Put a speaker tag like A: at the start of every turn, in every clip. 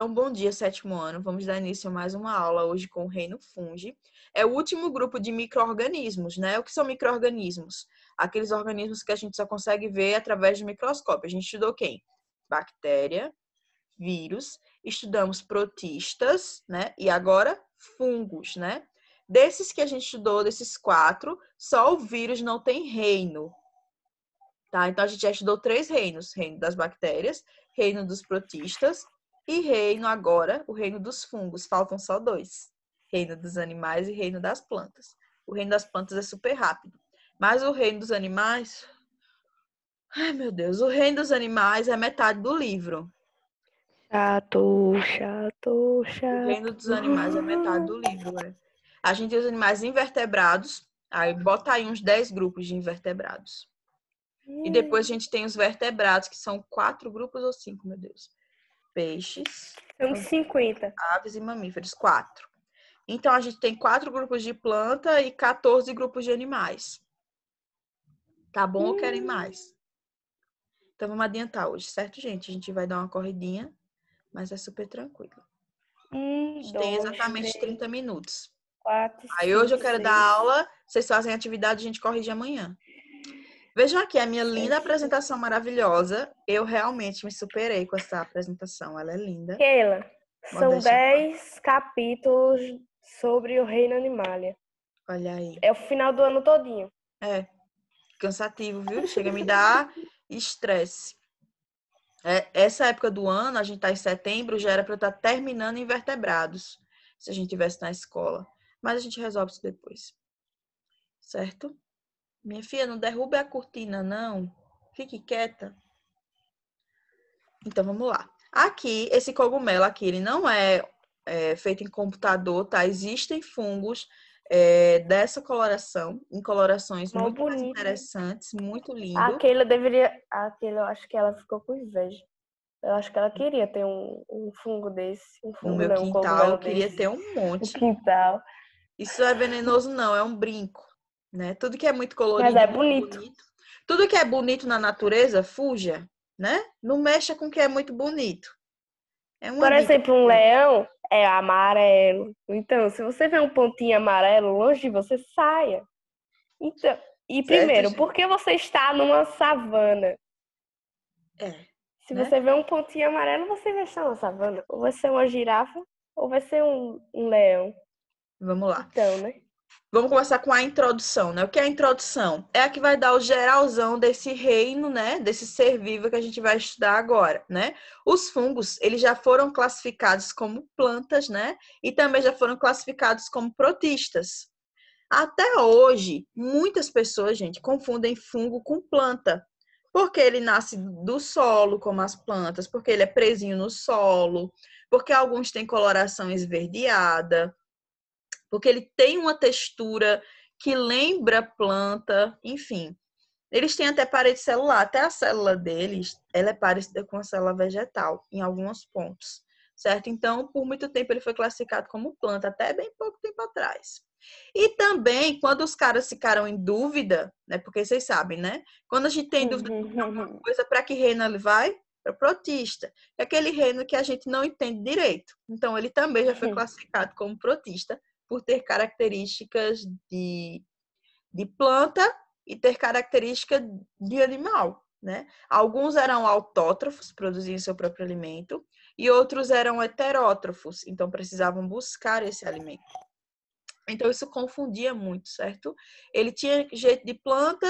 A: Então, bom dia, sétimo ano. Vamos dar início a mais uma aula hoje com o reino fungi. É o último grupo de micro-organismos, né? O que são micro-organismos? Aqueles organismos que a gente só consegue ver através do microscópio. A gente estudou quem? Bactéria, vírus, estudamos protistas, né? E agora, fungos, né? Desses que a gente estudou, desses quatro, só o vírus não tem reino, tá? Então, a gente já estudou três reinos. Reino das bactérias, reino dos protistas e reino agora, o reino dos fungos, faltam só dois: reino dos animais e reino das plantas. O reino das plantas é super rápido, mas o reino dos animais. Ai, meu Deus, o reino dos animais é metade do livro.
B: Chato, chato, chato. O reino dos animais é metade
A: do livro, né? A gente tem os animais invertebrados, aí bota aí uns 10 grupos de invertebrados.
B: E hum. depois
A: a gente tem os vertebrados, que são quatro grupos ou cinco, meu Deus peixes. São 50. Aves e mamíferos, quatro. Então, a gente tem quatro grupos de planta e 14 grupos de animais. Tá bom hum. ou querem hum. mais? Então, vamos adiantar hoje, certo, gente? A gente vai dar uma corridinha, mas é super tranquilo. Um, a gente dois, tem exatamente três, 30 minutos. Quatro, Aí, hoje eu quero seis. dar aula, vocês fazem atividade, a gente corre de amanhã. Vejam aqui a minha linda é. apresentação maravilhosa. Eu realmente me superei com essa apresentação. Ela é linda. Keila, são
B: dez capítulos sobre o reino animalia.
A: Olha aí. É o final do ano todinho. É. Cansativo, viu? Chega a me dar estresse. É, essa época do ano, a gente tá em setembro, já era para estar tá terminando invertebrados, se a gente tivesse na escola. Mas a gente resolve isso depois. Certo? Minha filha, não derrube a cortina, não. Fique quieta. Então, vamos lá. Aqui, esse cogumelo aqui, ele não é, é feito em computador, tá? Existem fungos é, dessa coloração, em colorações muito interessantes, muito lindo. Aquele
B: deveria. Aquele eu acho que ela ficou com inveja. Eu acho que ela queria ter um,
A: um fungo desse. Um fungo, no meu não, quintal, um eu queria desse. ter um monte. No quintal. Isso é venenoso, não, é um brinco né? Tudo que é muito colorido. Mas é bonito. bonito. Tudo que é bonito na natureza, fuja, né? Não mexa com o que é muito bonito. É Por exemplo, um
B: leão é amarelo. Então, se você vê um pontinho amarelo longe de você, saia. Então, e primeiro, por que você está numa savana? É. Se né? você vê um pontinho amarelo, você vai estar numa savana. Ou vai ser uma girafa, ou vai ser um, um leão. Vamos lá. Então, né?
A: Vamos começar com a introdução, né? O que é a introdução? É a que vai dar o geralzão desse reino, né? Desse ser vivo que a gente vai estudar agora, né? Os fungos, eles já foram classificados como plantas, né? E também já foram classificados como protistas. Até hoje, muitas pessoas, gente, confundem fungo com planta. Porque ele nasce do solo, como as plantas, porque ele é presinho no solo, porque alguns têm coloração esverdeada, porque ele tem uma textura que lembra planta, enfim. Eles têm até parede celular, até a célula deles, ela é parecida com a célula vegetal em alguns pontos, certo? Então, por muito tempo ele foi classificado como planta, até bem pouco tempo atrás. E também, quando os caras ficaram em dúvida, né? Porque vocês sabem, né? Quando a gente tem uhum, dúvida de alguma uhum. coisa, para que reino ele vai? Para protista. É aquele reino que a gente não entende direito. Então, ele também já foi uhum. classificado como protista por ter características de, de planta e ter característica de animal. Né? Alguns eram autótrofos, produziam seu próprio alimento, e outros eram heterótrofos, então precisavam buscar esse alimento. Então isso confundia muito, certo? Ele tinha jeito de planta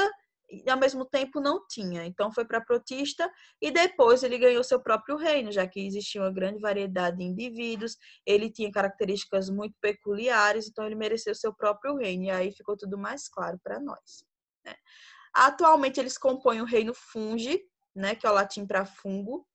A: e ao mesmo tempo não tinha. Então foi para Protista e depois ele ganhou seu próprio reino, já que existia uma grande variedade de indivíduos, ele tinha características muito peculiares, então ele mereceu seu próprio reino e aí ficou tudo mais claro para nós. Né? Atualmente eles compõem o reino fungi, né, que é o latim para fungo.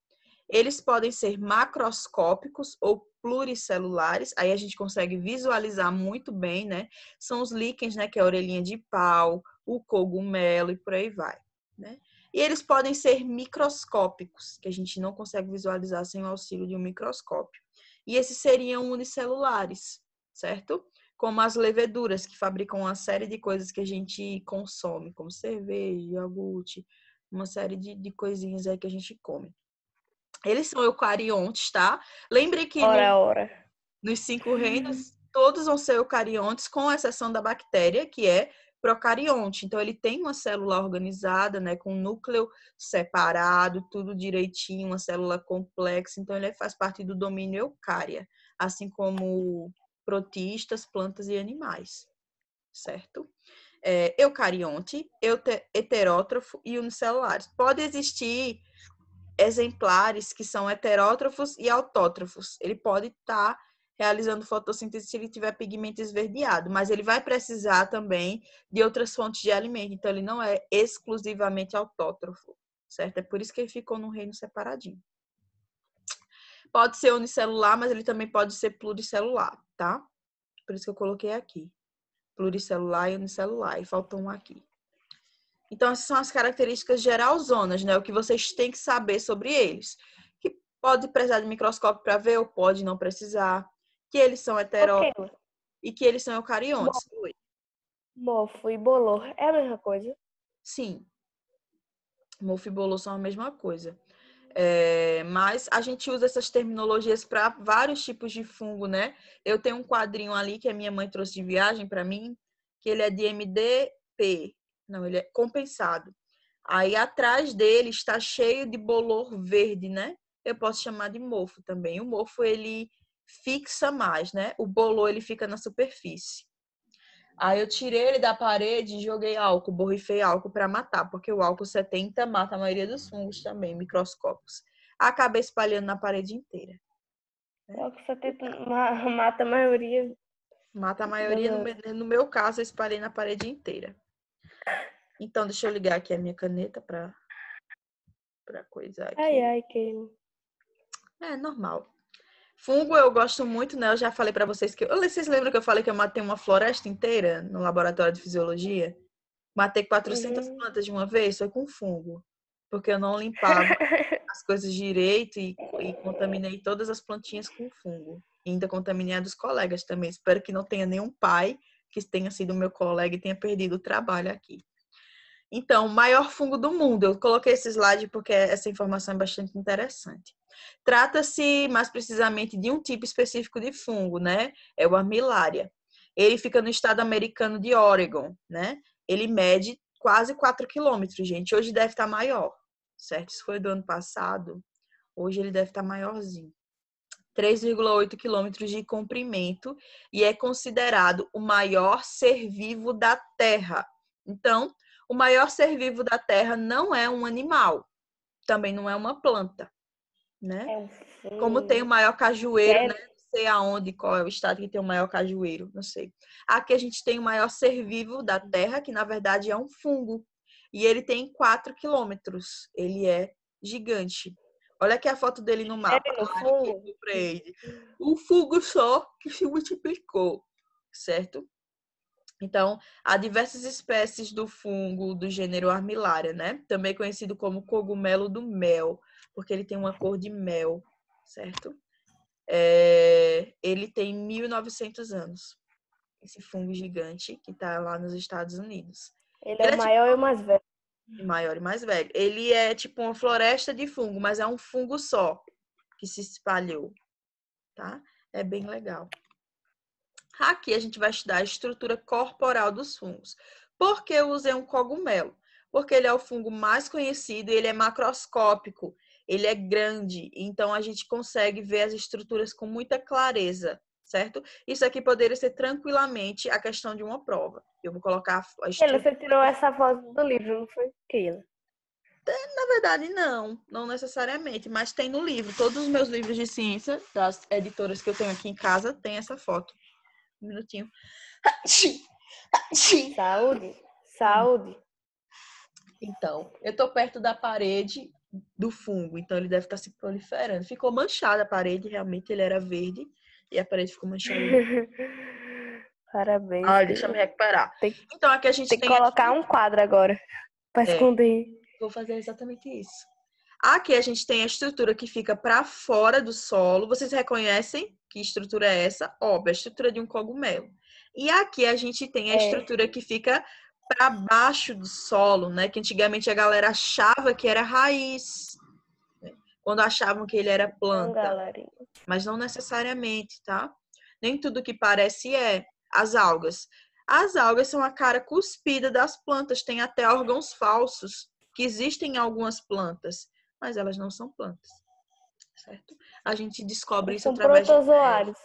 A: Eles podem ser macroscópicos ou pluricelulares, aí a gente consegue visualizar muito bem, né? São os líquens, né, que é a orelhinha de pau, o cogumelo e por aí vai. Né? E eles podem ser microscópicos, que a gente não consegue visualizar sem o auxílio de um microscópio. E esses seriam unicelulares, certo? Como as leveduras, que fabricam uma série de coisas que a gente consome, como cerveja, iogurte, uma série de, de coisinhas aí que a gente come. Eles são eucariontes, tá? Lembre que ora, no, ora. nos cinco reinos, todos vão ser eucariontes, com exceção da bactéria, que é procarionte. Então, ele tem uma célula organizada, né, com um núcleo separado, tudo direitinho, uma célula complexa. Então, ele faz parte do domínio eucária, assim como protistas, plantas e animais, certo? É, eucarionte, heterótrofo e unicelulares. Pode existir exemplares que são heterótrofos e autótrofos. Ele pode estar tá realizando fotossíntese se ele tiver pigmento esverdeado, mas ele vai precisar também de outras fontes de alimento, então ele não é exclusivamente autótrofo, certo? É por isso que ele ficou num reino separadinho. Pode ser unicelular, mas ele também pode ser pluricelular, tá? Por isso que eu coloquei aqui. Pluricelular e unicelular, e faltou um aqui. Então, essas são as características geralzonas, né? O que vocês têm que saber sobre eles. Que pode precisar de microscópio para ver ou pode não precisar que eles são heterófagos okay. e que eles são eucariontes. Mofo. Mofo e bolor é a mesma coisa? Sim. Mofo e bolor são a mesma coisa. É, mas a gente usa essas terminologias para vários tipos de fungo, né? Eu tenho um quadrinho ali que a minha mãe trouxe de viagem para mim, que ele é de MDP, não, ele é compensado. Aí atrás dele está cheio de bolor verde, né? Eu posso chamar de mofo também. O mofo ele fixa mais, né? O bolor ele fica na superfície. Aí eu tirei ele da parede e joguei álcool, borrifei álcool para matar, porque o álcool 70 mata a maioria dos fungos também, microscópicos. Acabei espalhando na parede inteira.
B: O álcool 70 mata a maioria. Mata a maioria,
A: no, meu caso, eu espalhei na parede inteira. Então, deixa eu ligar aqui a minha caneta para pra coisar aqui. Ai, ai, que... É normal. Fungo eu gosto muito, né? Eu já falei para vocês que. vocês lembram que eu falei que eu matei uma floresta inteira no laboratório de fisiologia? Matei 400 uhum. plantas de uma vez, foi com fungo. Porque eu não limpava as coisas direito e, e, contaminei todas as plantinhas com fungo. E ainda contaminei a dos colegas também. Espero que não tenha nenhum pai que tenha sido meu colega e tenha perdido o trabalho aqui. Então, maior fungo do mundo. Eu coloquei esse slide porque essa informação é bastante interessante. Trata-se mais precisamente de um tipo específico de fungo, né? É o armilária. Ele fica no estado americano de Oregon, né? Ele mede quase 4 quilômetros, gente. Hoje deve estar maior, certo? Isso foi do ano passado. Hoje ele deve estar maiorzinho. 3,8 quilômetros de comprimento e é considerado o maior ser vivo da Terra. Então, o maior ser vivo da Terra não é um animal, também não é uma planta, né? É Como tem o maior cajueiro, é. né? Não sei aonde, qual é o estado que tem o maior cajueiro, não sei. Aqui a gente tem o maior ser vivo da uhum. Terra, que na verdade é um fungo. E ele tem 4 quilômetros. Ele é gigante. Olha aqui a foto dele no mapa. É, fungo. Um fungo só que se multiplicou, certo? Então, há diversas espécies do fungo do gênero Armillaria, né? Também conhecido como cogumelo do mel porque ele tem uma cor de mel, certo? É, ele tem 1.900 anos, esse fungo gigante que está lá nos Estados Unidos. Ele, ele é, é tipo maior tipo, e mais velho. Maior e mais velho. Ele é tipo uma floresta de fungo, mas é um fungo só que se espalhou, tá? É bem legal. Aqui a gente vai estudar a estrutura corporal dos fungos. Por que eu usei um cogumelo? Porque ele é o fungo mais conhecido e ele é macroscópico ele é grande, então a gente consegue ver as estruturas com muita clareza, certo? Isso aqui poderia ser tranquilamente a questão de uma prova. Eu vou colocar a estrutura... Você tirou essa foto do livro, não foi, Keila? Na verdade, não, não necessariamente, mas tem no livro. Todos os meus livros de ciência, das editoras que eu tenho aqui em casa, tem essa foto. Um minutinho. Saúde, saúde. Então, eu tô perto da parede do fungo, então ele deve estar se proliferando. Ficou manchada a parede, realmente ele era verde e a parede ficou manchada.
B: Parabéns. Olha, deixa eu me
A: recuperar. Tem, então aqui a gente tem, tem que colocar aqui... um quadro agora para é. esconder. Vou fazer exatamente isso. Aqui a gente tem a estrutura que fica para fora do solo. Vocês reconhecem que estrutura é essa? Óbvio, a estrutura de um cogumelo. E aqui a gente tem a é. estrutura que fica para baixo do solo, né? Que antigamente a galera achava que era raiz, né? quando achavam que ele era planta. Mas não necessariamente, tá? Nem tudo que parece é. As algas. As algas são a cara cuspida das plantas, tem até órgãos falsos que existem em algumas plantas, mas elas não são plantas, certo? A gente descobre isso através protozoários.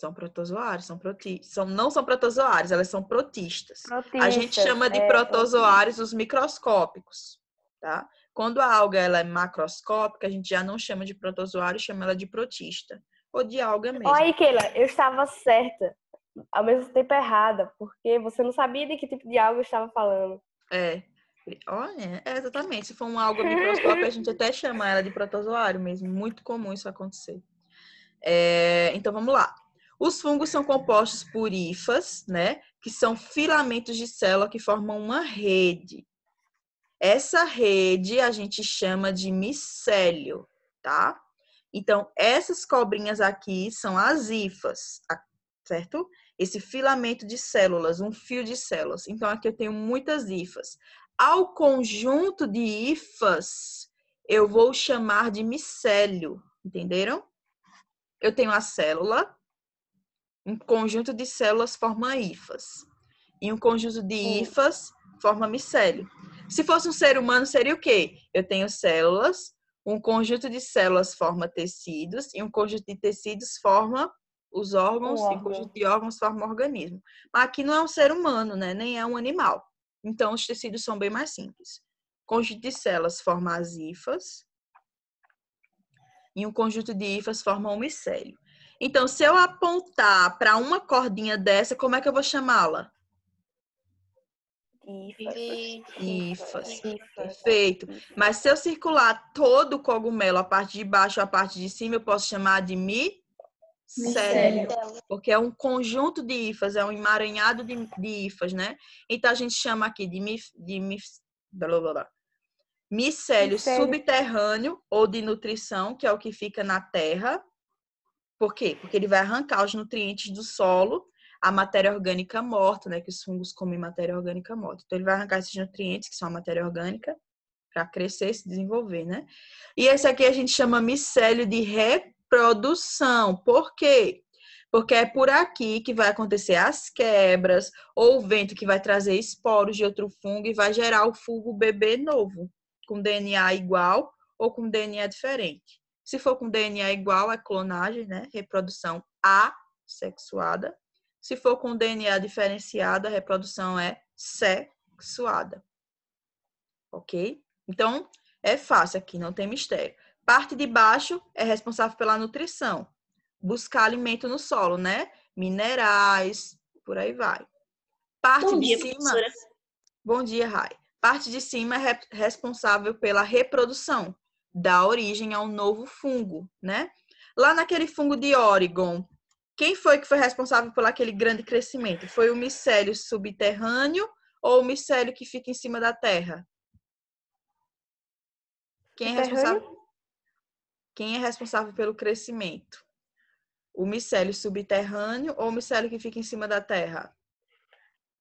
A: São protozoários, são proti... são não são protozoários, elas são protistas. protistas a gente chama de é, protozoários os microscópicos, tá? Quando a alga ela é macroscópica, a gente já não chama de protozoário, chama ela de protista ou de alga mesmo. Olha, Keila,
B: eu estava certa, ao mesmo tempo errada, porque você não sabia de que tipo de alga eu estava falando.
A: É. Olha,
B: é, exatamente.
A: Se for uma alga microscópica, a gente até chama ela de protozoário mesmo. Muito comum isso acontecer. É, então vamos lá. Os fungos são compostos por hifas, né? Que são filamentos de célula que formam uma rede. Essa rede a gente chama de micélio, tá? Então, essas cobrinhas aqui são as hifas, tá certo? Esse filamento de células, um fio de células. Então, aqui eu tenho muitas hifas. Ao conjunto de hifas, eu vou chamar de micélio, entenderam? Eu tenho a célula, um conjunto de células forma hifas. E um conjunto de hum. hifas forma micélio. Se fosse um ser humano, seria o quê? Eu tenho células, um conjunto de células forma tecidos, e um conjunto de tecidos forma os órgãos, um e um conjunto de órgãos forma o organismo. Mas aqui não é um ser humano, né? Nem é um animal. Então, os tecidos são bem mais simples. Conjunto de células forma as hifas, e um conjunto de hifas forma o micélio. Então, se eu apontar para uma cordinha dessa, como é que eu vou chamá-la? Ifas. Perfeito. Mas se eu circular todo o cogumelo, a parte de baixo, a parte de cima, eu posso chamar de mi Sério, porque é um conjunto de ifas, é um emaranhado de, de ifas, né? Então a gente chama aqui de mi, de mi, blá, blá, blá. micélio subterrâneo ou de nutrição, que é o que fica na terra, por quê? Porque ele vai arrancar os nutrientes do solo, a matéria orgânica morta, né? Que os fungos comem matéria orgânica morta. Então, ele vai arrancar esses nutrientes, que são a matéria orgânica, para crescer e se desenvolver, né? E esse aqui a gente chama micélio de reprodução. Por quê? Porque é por aqui que vai acontecer as quebras, ou o vento que vai trazer esporos de outro fungo e vai gerar o fungo bebê novo, com DNA igual ou com DNA diferente. Se for com DNA igual, é clonagem, né? Reprodução assexuada. Se for com DNA diferenciado, a reprodução é sexuada. Ok? Então, é fácil aqui, não tem mistério. Parte de baixo é responsável pela nutrição. Buscar alimento no solo, né? Minerais, por aí vai. Parte Bom de dia, cima. Professora. Bom dia, Rai. Parte de cima é responsável pela reprodução dá origem a um novo fungo, né? Lá naquele fungo de Oregon, quem foi que foi responsável por aquele grande crescimento? Foi o micélio subterrâneo ou o micélio que fica em cima da terra? Quem é responsável? Quem é responsável pelo crescimento? O micélio subterrâneo ou o micélio que fica em cima da terra?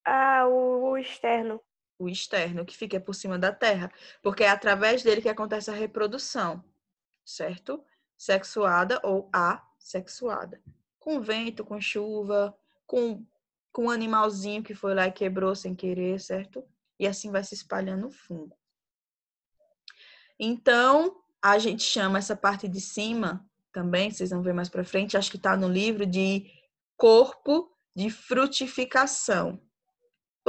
A: Ah, o, o externo o externo, que fica por cima da terra, porque é através dele que acontece a reprodução, certo? Sexuada ou assexuada. Com vento, com chuva, com, com um animalzinho que foi lá e quebrou sem querer, certo? E assim vai se espalhando o fungo. Então, a gente chama essa parte de cima também, vocês vão ver mais para frente, acho que está no livro de corpo de frutificação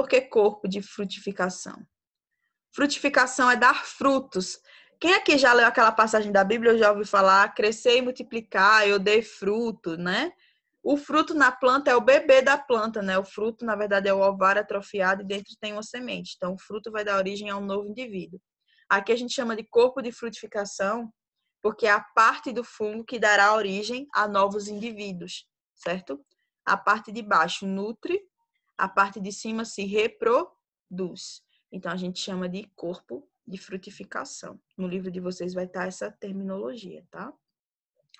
A: porque corpo de frutificação. Frutificação é dar frutos. Quem aqui já leu aquela passagem da Bíblia, eu já ouvi falar, crescer e multiplicar, eu dei fruto, né? O fruto na planta é o bebê da planta, né? O fruto, na verdade, é o ovário atrofiado e dentro tem uma semente. Então, o fruto vai dar origem a um novo indivíduo. Aqui a gente chama de corpo de frutificação, porque é a parte do fungo que dará origem a novos indivíduos, certo? A parte de baixo nutre a parte de cima se reproduz. Então a gente chama de corpo de frutificação. No livro de vocês vai estar essa terminologia, tá?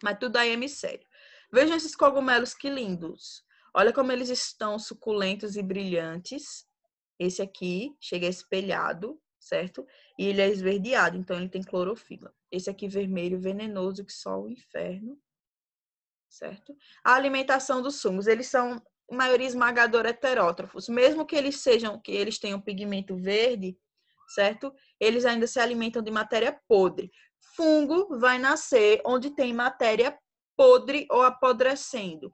A: Mas tudo aí é mistério. Vejam esses cogumelos que lindos. Olha como eles estão suculentos e brilhantes. Esse aqui chega espelhado, certo? E ele é esverdeado, então ele tem clorofila. Esse aqui vermelho venenoso que só o inferno, certo? A alimentação dos sumos, eles são maioria esmagadora heterótrofos. É Mesmo que eles sejam, que eles tenham pigmento verde, certo? Eles ainda se alimentam de matéria podre. Fungo vai nascer onde tem matéria podre ou apodrecendo.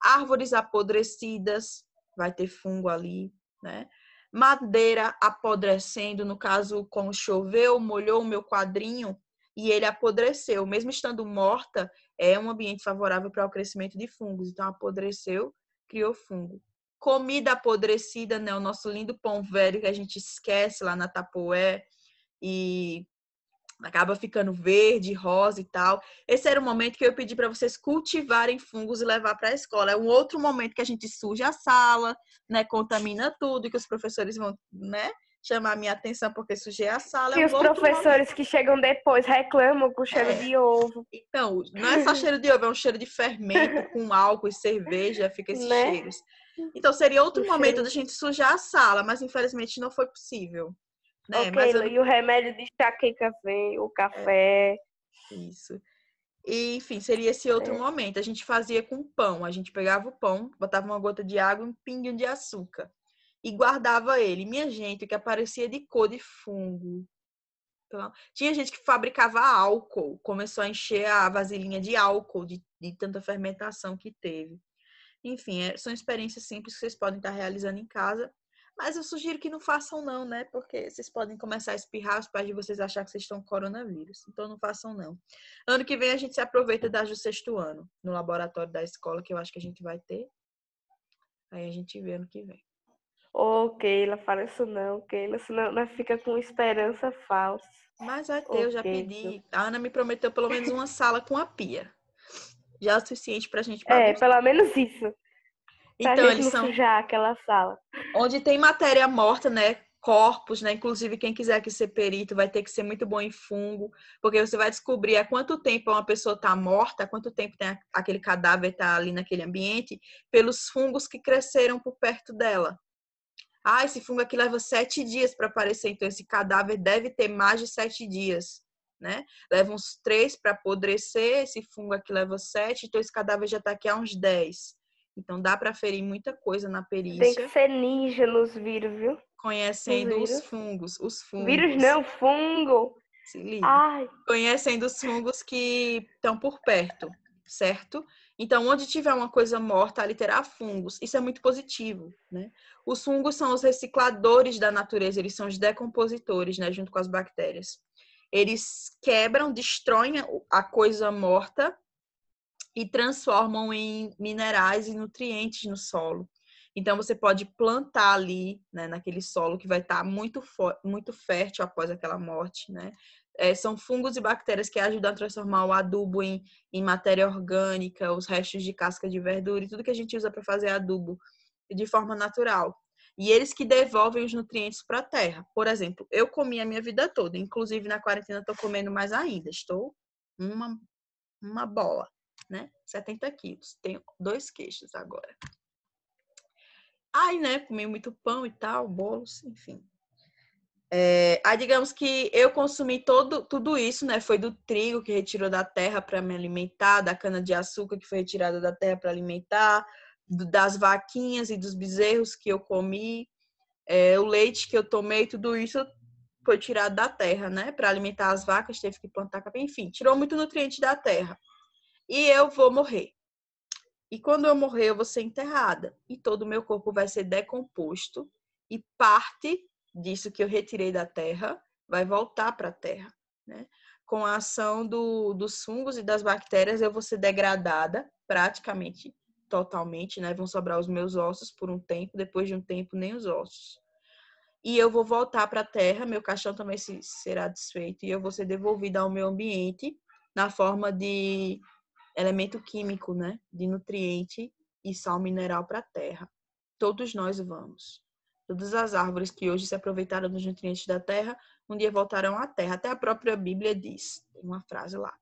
A: Árvores apodrecidas, vai ter fungo ali, né? Madeira apodrecendo, no caso, como choveu, molhou o meu quadrinho e ele apodreceu. Mesmo estando morta, é um ambiente favorável para o crescimento de fungos. Então, apodreceu, criou fungo. Comida apodrecida, né? O nosso lindo pão velho que a gente esquece lá na Tapoé e acaba ficando verde, rosa e tal. Esse era o momento que eu pedi para vocês cultivarem fungos e levar para a escola. É um outro momento que a gente suja a sala, né, contamina tudo que os professores vão, né, chamar minha atenção porque sujei a sala. E os professores que chegam depois reclamam com cheiro é. de ovo. Então, não é só cheiro de ovo, é um cheiro de fermento com álcool e cerveja, fica esses né? cheiros. Então, seria outro o momento cheiro. da gente sujar a sala, mas infelizmente não foi possível.
B: Né? mas eu... E o
A: remédio de enxaqueca vem, o café. É. Isso. E, enfim, seria esse outro é. momento. A gente fazia com pão. A gente pegava o pão, botava uma gota de água e um pinguinho de açúcar e guardava ele. Minha gente, que aparecia de cor de fungo. Então, tinha gente que fabricava álcool, começou a encher a vasilhinha de álcool, de, de tanta fermentação que teve. Enfim, é, são experiências simples que vocês podem estar realizando em casa. Mas eu sugiro que não façam não, né? Porque vocês podem começar a espirrar, os pais de vocês achar que vocês estão com coronavírus. Então não façam não. Ano que vem a gente se aproveita das do sexto ano, no laboratório da escola, que eu acho que a gente vai ter. Aí a gente vê ano que vem.
B: Ô, oh, Keila, fala isso não, Keila, senão nós fica com esperança falsa.
A: Mas vai é ter, eu já pedi. A Ana me prometeu pelo menos uma sala com a pia. Já é o suficiente pra gente é, bagunçar. É, pelo
B: menos isso. Pra então, eles são
A: já aquela sala. Onde tem matéria morta, né? Corpos, né? Inclusive, quem quiser aqui ser perito vai ter que ser muito bom em fungo, porque você vai descobrir há quanto tempo uma pessoa está morta, há quanto tempo tem aquele cadáver está ali naquele ambiente, pelos fungos que cresceram por perto dela. Ah, esse fungo aqui leva sete dias para aparecer, então esse cadáver deve ter mais de sete dias, né? Leva uns três para apodrecer, esse fungo aqui leva sete, então esse cadáver já está aqui há uns dez. Então dá para ferir muita coisa na perícia. Tem que
B: ser ninja
A: nos vírus, viu? Conhecendo os, os fungos, os fungos. Vírus não, fungo. Se liga. Ai. Conhecendo os fungos que estão por perto certo? Então, onde tiver uma coisa morta, ali terá fungos. Isso é muito positivo, né? Os fungos são os recicladores da natureza, eles são os decompositores, né, junto com as bactérias. Eles quebram, destroem a coisa morta e transformam em minerais e nutrientes no solo. Então você pode plantar ali, né, naquele solo que vai estar tá muito, muito fértil após aquela morte, né? É, são fungos e bactérias que ajudam a transformar o adubo em, em matéria orgânica, os restos de casca de verdura e tudo que a gente usa para fazer adubo de forma natural. E eles que devolvem os nutrientes para a terra. Por exemplo, eu comi a minha vida toda, inclusive na quarentena estou comendo mais ainda, estou uma, uma bola, né? 70 quilos, tenho dois queixos agora. Aí, né, comi muito pão e tal, bolos, enfim. É, aí digamos que eu consumi todo, tudo isso, né? Foi do trigo que retirou da terra para me alimentar, da cana de açúcar que foi retirada da terra para alimentar, do, das vaquinhas e dos bezerros que eu comi, é, o leite que eu tomei, tudo isso foi tirado da terra, né? Para alimentar as vacas, teve que plantar capim, enfim, tirou muito nutriente da terra. E eu vou morrer. E quando eu morrer, eu vou ser enterrada. E todo o meu corpo vai ser decomposto e parte disso que eu retirei da terra vai voltar para a terra. Né? Com a ação do, dos fungos e das bactérias, eu vou ser degradada praticamente totalmente, né? Vão sobrar os meus ossos por um tempo, depois de um tempo, nem os ossos. E eu vou voltar para a terra, meu caixão também se, será desfeito e eu vou ser devolvida ao meu ambiente na forma de elemento químico, né? De nutriente e sal mineral para a terra. Todos nós vamos. Todas as árvores que hoje se aproveitaram dos nutrientes da terra, um dia voltarão à terra. Até a própria Bíblia diz, tem uma frase lá.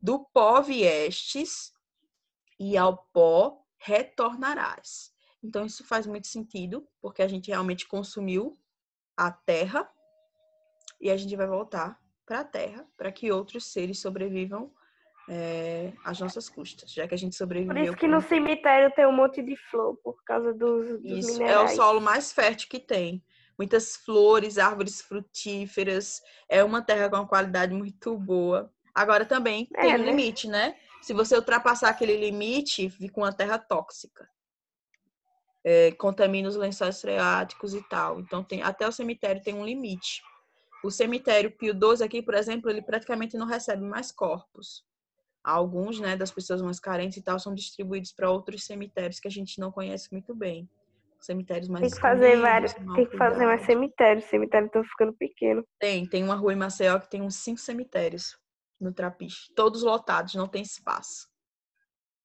A: Do pó viestes e ao pó retornarás. Então isso faz muito sentido, porque a gente realmente consumiu a terra e a gente vai voltar para a terra para que outros seres sobrevivam é, às nossas custas, já que a gente sobreviveu. Por isso que com... no
B: cemitério tem um monte de flor, por causa dos, dos isso, minerais. É o solo
A: mais fértil que tem. Muitas flores, árvores frutíferas. É uma terra com uma qualidade muito boa. Agora também é, tem um né? limite, né? Se você ultrapassar aquele limite, fica uma terra tóxica. É, contamina os lençóis freáticos e tal. Então, tem, até o cemitério tem um limite. O cemitério Pio 12 aqui, por exemplo, ele praticamente não recebe mais corpos alguns, né, das pessoas mais carentes e tal, são distribuídos para outros cemitérios que a gente não conhece muito bem. Cemitérios mais Tem que fazer vários, tem que fazer mais
B: cemitérios, cemitérios estão ficando pequeno.
A: Tem, tem uma rua em Maceió que tem uns cinco cemitérios no Trapiche, todos lotados, não tem espaço.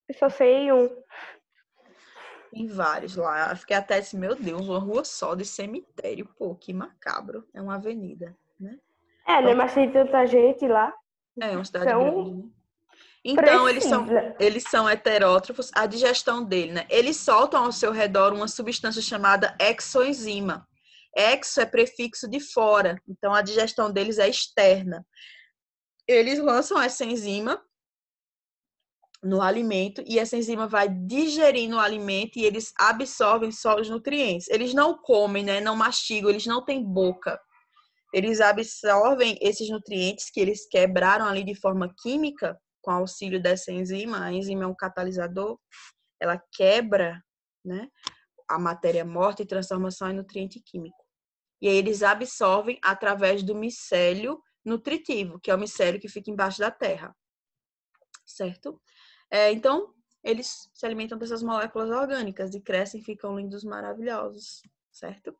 A: Eu só sei um. Tem vários lá. Eu fiquei até assim, meu Deus, uma rua só de cemitério, pô, que macabro. É uma avenida, né? É, né? Então mas tem
B: tanta gente lá. É, é uma cidade então, grande.
A: Né? Então, Precisa. eles são, eles são heterótrofos, a digestão dele, né? Eles soltam ao seu redor uma substância chamada exoenzima. Exo é prefixo de fora, então a digestão deles é externa. Eles lançam essa enzima no alimento e essa enzima vai digerindo o alimento e eles absorvem só os nutrientes. Eles não comem, né? Não mastigam, eles não têm boca. Eles absorvem esses nutrientes que eles quebraram ali de forma química com auxílio dessa enzima, a enzima é um catalisador, ela quebra né, a matéria morta e transformação em nutriente químico. E aí eles absorvem através do micélio nutritivo, que é o micélio que fica embaixo da terra. Certo? É, então, eles se alimentam dessas moléculas orgânicas e crescem, ficam lindos, maravilhosos. Certo?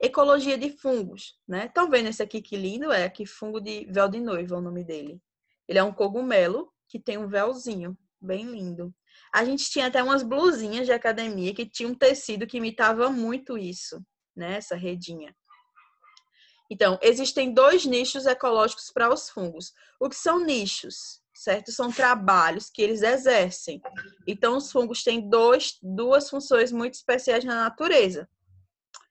A: Ecologia de fungos, né? Estão vendo esse aqui que lindo? É que fungo de véu de noiva é o nome dele. Ele é um cogumelo que tem um véuzinho, bem lindo. A gente tinha até umas blusinhas de academia que tinha um tecido que imitava muito isso, né? Essa redinha. Então, existem dois nichos ecológicos para os fungos. O que são nichos? Certo? São trabalhos que eles exercem. Então, os fungos têm dois, duas funções muito especiais na natureza.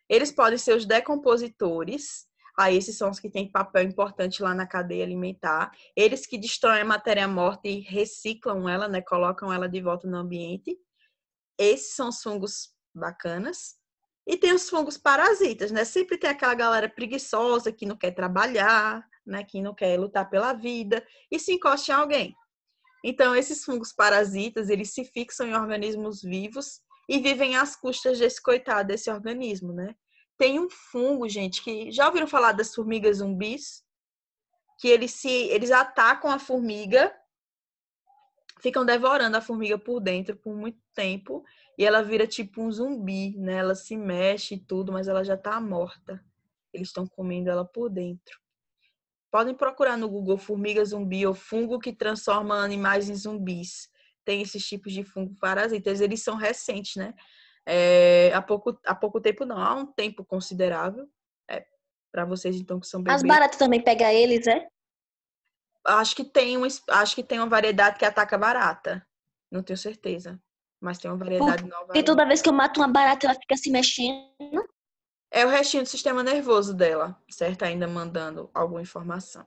A: Eles podem ser os decompositores, Aí ah, esses são os que têm papel importante lá na cadeia alimentar. Eles que destroem a matéria morta e reciclam ela, né? Colocam ela de volta no ambiente. Esses são os fungos bacanas. E tem os fungos parasitas, né? Sempre tem aquela galera preguiçosa que não quer trabalhar, né? Que não quer lutar pela vida e se encosta em alguém. Então, esses fungos parasitas, eles se fixam em organismos vivos e vivem às custas desse coitado, desse organismo, né? tem um fungo, gente, que já ouviram falar das formigas zumbis? Que eles se eles atacam a formiga, ficam devorando a formiga por dentro por muito tempo e ela vira tipo um zumbi, né? Ela se mexe e tudo, mas ela já tá morta. Eles estão comendo ela por dentro. Podem procurar no Google formiga zumbi ou fungo que transforma animais em zumbis. Tem esses tipos de fungo parasitas, eles são recentes, né? É, há, pouco, há pouco tempo, não, há um tempo considerável. É, para vocês, então, que são bebês. As baratas também pega eles, é? Acho que, tem um, acho que tem uma variedade que ataca barata. Não tenho certeza. Mas tem uma variedade nova. E toda vez que eu mato uma barata, ela fica se mexendo. É o restinho do sistema nervoso dela, certo? Ainda mandando alguma informação.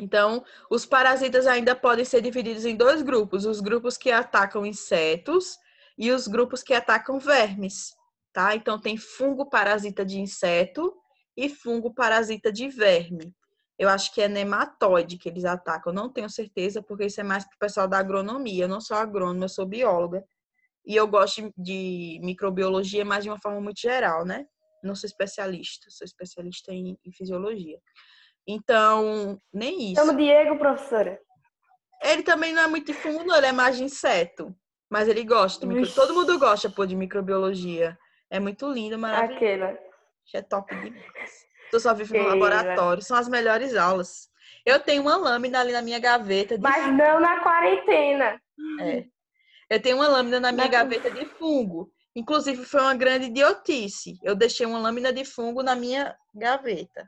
A: Então, os parasitas ainda podem ser divididos em dois grupos: os grupos que atacam insetos e os grupos que atacam vermes, tá? Então tem fungo parasita de inseto e fungo parasita de verme. Eu acho que é nematóide que eles atacam, não tenho certeza, porque isso é mais para o pessoal da agronomia. Eu não sou agrônoma, eu sou bióloga. E eu gosto de microbiologia, mas de uma forma muito geral, né? Não sou especialista, sou especialista em, em fisiologia. Então, nem isso. o Diego, professora. Ele também não é muito fungo, não, ele é mais de inseto. Mas ele gosta. Micro... Todo mundo gosta, pô, de microbiologia. É muito lindo, maravilhoso. Aquela. É top demais. Tu só vive no laboratório. São as melhores aulas. Eu tenho uma lâmina ali na minha gaveta. De... Mas não na quarentena. É. Eu tenho uma lâmina na minha na... gaveta de fungo. Inclusive, foi uma grande idiotice. Eu deixei uma lâmina de fungo na minha gaveta.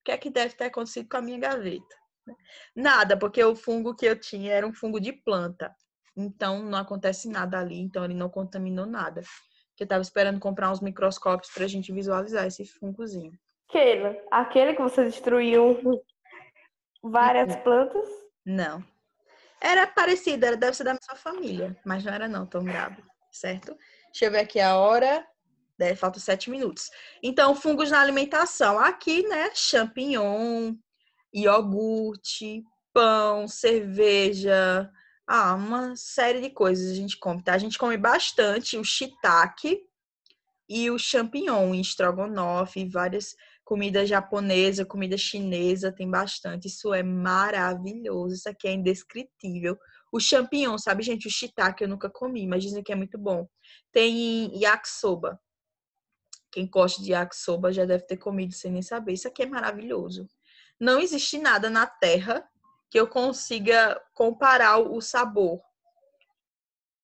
A: O que é que deve ter acontecido com a minha gaveta? Nada, porque o fungo que eu tinha era um fungo de planta. Então não acontece nada ali, então ele não contaminou nada. Que eu tava esperando comprar uns microscópios pra gente visualizar esse fungozinho. Aquele, aquele que você destruiu várias não. Uhum. plantas? Não. Era parecido, era, deve ser da mesma família, mas não era não tão grave, certo? Deixa eu ver aqui a hora. Né, faltam sete minutos. Então, fungos na alimentação. Aqui, né? Champignon, iogurte, pão, cerveja, ah, uma série de coisas a gente come, tá? A gente come bastante o shiitake e o champignon em estrogonofe, e várias comidas japonesa, comida chinesa, tem bastante. Isso é maravilhoso, isso aqui é indescritível. O champignon, sabe, gente? O shiitake eu nunca comi, mas dizem que é muito bom. Tem yakisoba. Quem gosta de yakisoba já deve ter comido sem nem saber. Isso aqui é maravilhoso. Não existe nada na Terra que eu consiga comparar o sabor.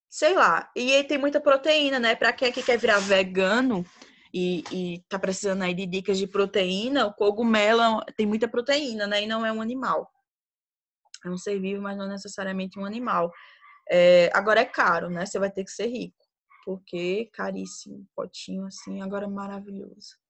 A: Sei lá. E aí tem muita proteína, né? Para quem aqui é que quer virar vegano e, e tá precisando aí de dicas de proteína, o cogumelo tem muita proteína, né? E não é um animal. É um ser vivo, mas não necessariamente um animal. É, agora é caro, né? Você vai ter que ser rico. Porque é caríssimo. Potinho assim, agora é maravilhoso.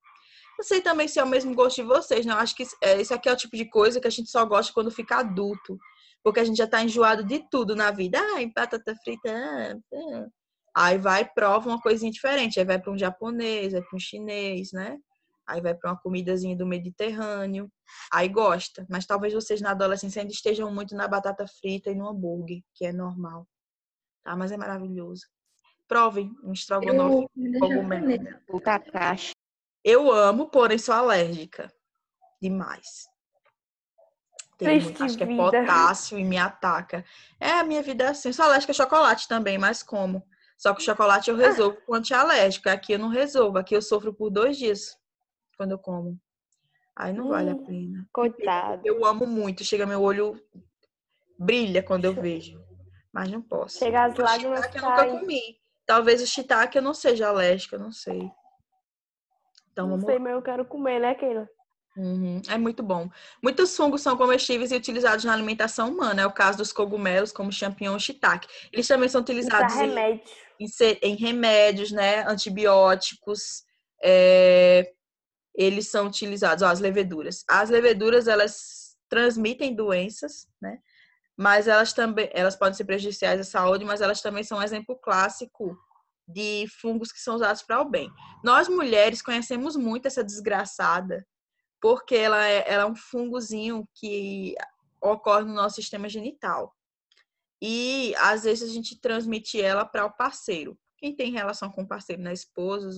A: Não sei também se é o mesmo gosto de vocês, não. Acho que é, isso aqui é o tipo de coisa que a gente só gosta quando fica adulto. Porque a gente já tá enjoado de tudo na vida. Ai, batata frita. Ah, ah. Aí vai prova uma coisinha diferente. Aí vai para um japonês, vai para um chinês, né? Aí vai para uma comidazinha do Mediterrâneo. Aí gosta. Mas talvez vocês na adolescência ainda estejam muito na batata frita e no hambúrguer, que é normal. Tá? Mas é maravilhoso. Provem um estrogonofe. Eu, cogumelo. O eu, eu amo, porém sou alérgica. Demais.
B: Tem muito, acho que é potássio
A: e me ataca. É, a minha vida é assim. sou alérgica a chocolate também, mas como? Só que o chocolate eu ah. resolvo com antialérgico. Aqui eu não resolvo. Aqui eu sofro por dois dias quando eu como. Aí não hum, vale a hum, pena. Coitado. Eu amo muito. Chega meu olho brilha quando eu vejo. Mas não posso. Chega as lágrimas. Eu nunca comi. Talvez o que eu não seja alérgica, não sei. Então, não vamos sei, mas eu quero comer, né, Keila? Uhum, é muito bom. Muitos fungos são comestíveis e utilizados na alimentação humana. É o caso dos cogumelos, como champignon e shiitake. Eles também são é utilizados em, em, em, remédios, né? Antibióticos. É... Eles são utilizados, ó, as leveduras. As leveduras, elas transmitem doenças, né? Mas elas também, elas podem ser prejudiciais à saúde, mas elas também são um exemplo clássico de fungos que são usados para o bem. Nós mulheres conhecemos muito essa desgraçada, porque ela é, ela é um fungozinho que ocorre no nosso sistema genital. E às vezes a gente transmite ela para o parceiro. Quem tem relação com o parceiro, né? Esposas,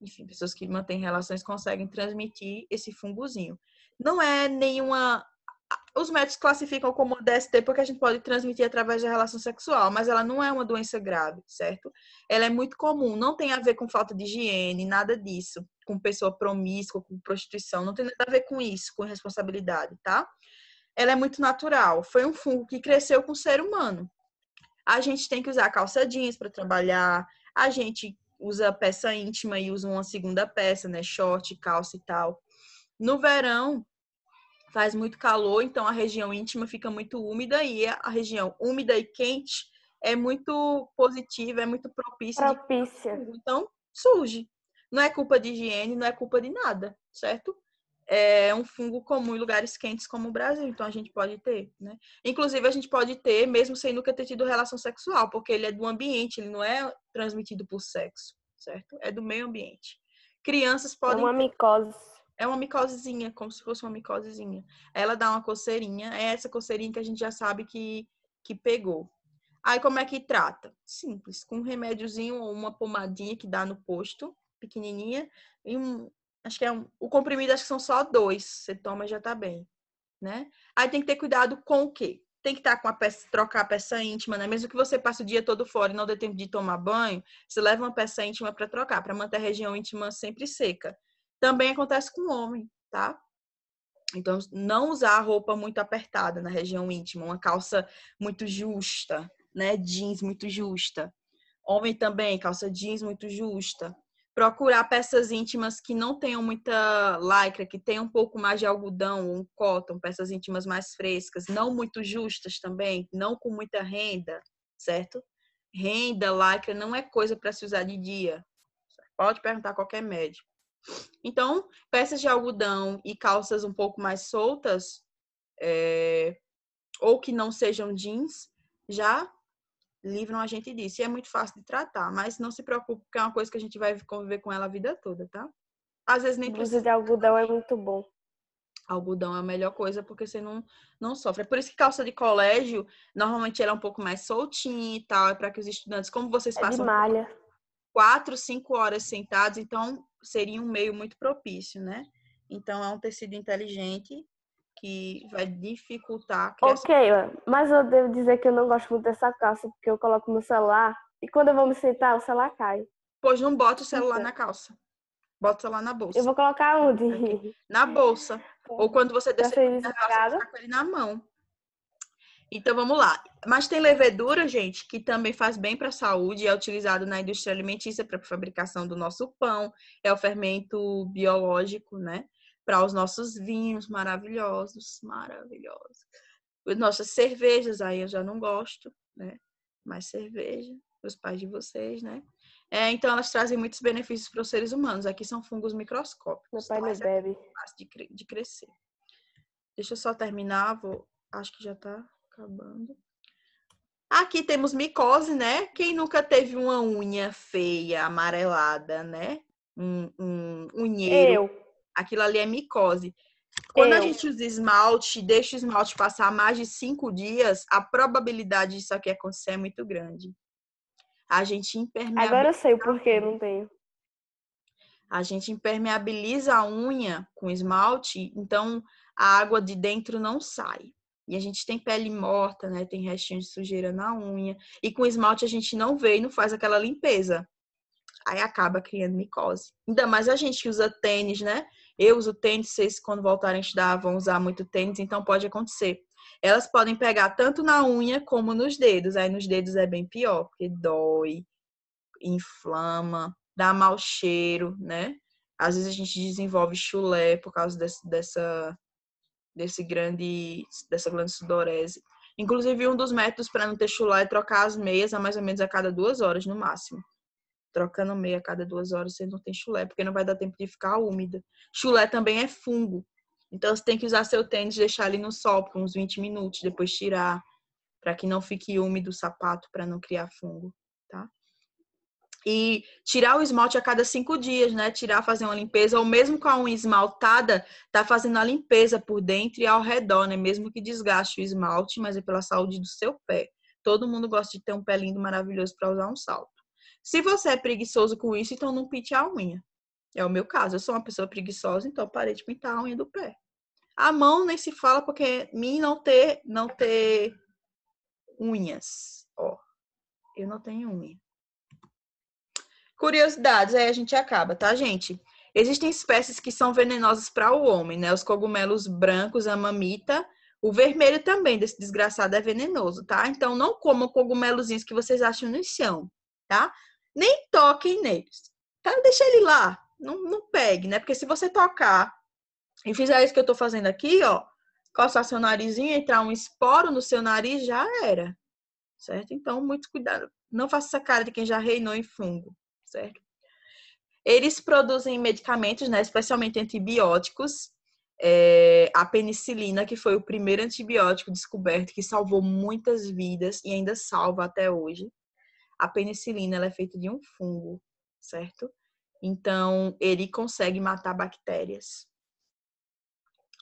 A: enfim, pessoas que mantêm relações conseguem transmitir esse fungozinho. Não é nenhuma os médicos classificam como DST porque a gente pode transmitir através da relação sexual, mas ela não é uma doença grave, certo? Ela é muito comum, não tem a ver com falta de higiene, nada disso, com pessoa promíscua, com prostituição, não tem nada a ver com isso, com responsabilidade, tá? Ela é muito natural, foi um fungo que cresceu com o ser humano. A gente tem que usar calça jeans para trabalhar, a gente usa peça íntima e usa uma segunda peça, né? Short, calça e tal. No verão, faz muito calor, então a região íntima fica muito úmida e a região úmida e quente é muito positiva, é muito propícia. Propícia. De... Então surge. Não é culpa de higiene, não é culpa de nada, certo? É um fungo comum em lugares quentes como o Brasil, então a gente pode ter, né? Inclusive a gente pode ter mesmo sem nunca ter tido relação sexual, porque ele é do ambiente, ele não é transmitido por sexo, certo? É do meio ambiente. Crianças podem é uma micose é uma micosezinha, como se fosse uma micosezinha. Ela dá uma coceirinha, é essa coceirinha que a gente já sabe que, que pegou. Aí como é que trata? Simples, com um remédiozinho ou uma pomadinha que dá no posto, pequenininha, e um, acho que é um, o comprimido acho que são só dois, você toma e já tá bem, né? Aí tem que ter cuidado com o quê? Tem que estar tá com a peça, trocar a peça íntima, né? Mesmo que você passe o dia todo fora e não dê tempo de tomar banho, você leva uma peça íntima para trocar, para manter a região íntima sempre seca também acontece com o homem, tá? Então, não usar roupa muito apertada na região íntima, uma calça muito justa, né? Jeans muito justa. Homem também, calça jeans muito justa. Procurar peças íntimas que não tenham muita lycra, que tenham um pouco mais de algodão, um cotton, peças íntimas mais frescas, não muito justas também, não com muita renda, certo? Renda, lycra não é coisa para se usar de dia. Pode perguntar a qualquer médico. Então, peças de algodão e calças um pouco mais soltas, é, ou que não sejam jeans, já livram a gente disso. E é muito fácil de tratar, mas não se preocupe, porque é uma coisa que a gente vai conviver com ela a vida toda, tá? Às vezes nem precisa. de algodão é muito bom. Algodão é a melhor coisa porque você não, não sofre. É por isso que calça de colégio, normalmente ela é um pouco mais soltinha e tal, é para que os estudantes, como vocês é passam. De malha quatro, cinco horas sentados, então seria um meio muito propício, né? Então é um tecido inteligente que vai dificultar a Ok,
B: mas eu devo dizer que eu não gosto muito dessa calça, porque eu coloco meu celular e quando eu vou me sentar, o celular cai.
A: Pois não bota o celular na calça. Bota o celular na bolsa. Eu vou colocar onde? Na bolsa. É. Ou quando você descer, você tá com ele na mão. Então vamos lá. Mas tem levedura, gente, que também faz bem para a saúde, é utilizado na indústria alimentícia para a fabricação do nosso pão, é o fermento biológico, né? Para os nossos vinhos maravilhosos, maravilhosos. as Nossas cervejas, aí eu já não gosto, né? mais cerveja, os pais de vocês, né? É, então elas trazem muitos benefícios para os seres humanos. Aqui são fungos microscópicos. Meu pai não é bebe. É de, de crescer. Deixa eu só terminar, vou... acho que já está acabando. Aqui temos micose, né? Quem nunca teve uma unha feia, amarelada, né? Um, um unheiro. Eu. Aquilo ali é micose. Quando Eu. a gente usa esmalte, deixa o esmalte passar mais de cinco dias, a probabilidade disso aqui acontecer é muito grande. A gente impermeabiliza. Agora eu sei o
B: porquê, não tenho.
A: A gente impermeabiliza a unha com esmalte, então a água de dentro não sai. E a gente tem pele morta, né? Tem restinho de sujeira na unha. E com esmalte a gente não vê e não faz aquela limpeza. Aí acaba criando micose. Ainda mais a gente que usa tênis, né? Eu uso tênis, vocês quando voltarem a estudar vão usar muito tênis, então pode acontecer. Elas podem pegar tanto na unha como nos dedos. Aí nos dedos é bem pior, porque dói, inflama, dá mau cheiro, né? Às vezes a gente desenvolve chulé por causa desse, dessa desse grande, dessa glândula sudorese. Inclusive, um dos métodos para não ter chulé é trocar as meias a mais ou menos a cada duas horas, no máximo. Trocando meia a cada duas horas, você não tem chulé, porque não vai dar tempo de ficar úmida. Chulé também é fungo. Então, você tem que usar seu tênis, deixar ali no sol por uns 20 minutos, depois tirar, para que não fique úmido o sapato, para não criar fungo, tá? e tirar o esmalte a cada cinco dias, né? Tirar, fazer uma limpeza, ou mesmo com a unha esmaltada, tá fazendo a limpeza por dentro e ao redor, né? Mesmo que desgaste o esmalte, mas é pela saúde do seu pé. Todo mundo gosta de ter um pé lindo, maravilhoso para usar um salto. Se você é preguiçoso com isso, então não pinte a unha. É o meu caso. Eu sou uma pessoa preguiçosa, então parei de pintar a unha do pé. A mão nem se fala porque mim não ter, não ter unhas. Ó, eu não tenho unha. Curiosidades, aí a gente acaba, tá, gente? Existem espécies que são venenosas para o homem, né? Os cogumelos brancos, a mamita, o vermelho também desse desgraçado é venenoso, tá? Então não comam cogumelozinhos que vocês acham no chão, tá? Nem toquem neles. Tá? Deixa ele lá, não, não pegue, né? Porque se você tocar e fizer isso que eu tô fazendo aqui, ó, coçar seu narizinho, entrar um esporo no seu nariz, já era. Certo? Então, muito cuidado. Não faça essa cara de quem já reinou em fungo certo? Eles produzem medicamentos, né, especialmente antibióticos. É, a penicilina, que foi o primeiro antibiótico descoberto, que salvou muitas vidas e ainda salva até hoje. A penicilina ela é feita de um fungo, certo? Então, ele consegue matar bactérias.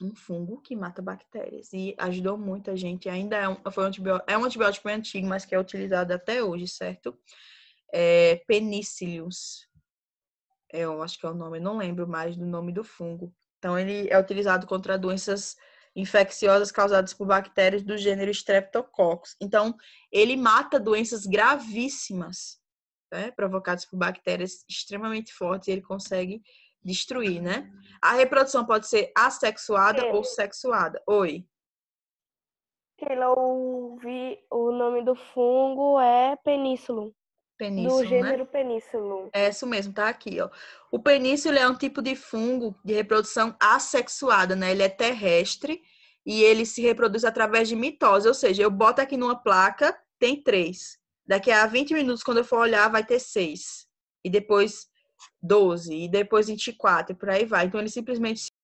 A: Um fungo que mata bactérias. E ajudou muita gente. Ainda é um, foi um antibiótico, é um antibiótico antigo, mas que é utilizado até hoje, certo? é, penicillius. É, eu acho que é o nome, não lembro mais do nome do fungo. Então, ele é utilizado contra doenças infecciosas causadas por bactérias do gênero Streptococcus. Então, ele mata doenças gravíssimas, né, provocadas por bactérias extremamente fortes, e ele consegue destruir, né? A reprodução pode ser assexuada ou sexuada. Oi.
B: Keila, ouvi, o nome do fungo é península.
A: Península, do né? gênero
B: né? península.
A: É isso mesmo, tá aqui, ó. O península é um tipo de fungo de reprodução assexuada, né? Ele é terrestre e ele se reproduz através de mitose, ou seja, eu boto aqui numa placa, tem três. Daqui a 20 minutos, quando eu for olhar, vai ter seis. E depois 12, e depois 24, e por aí vai. Então, ele simplesmente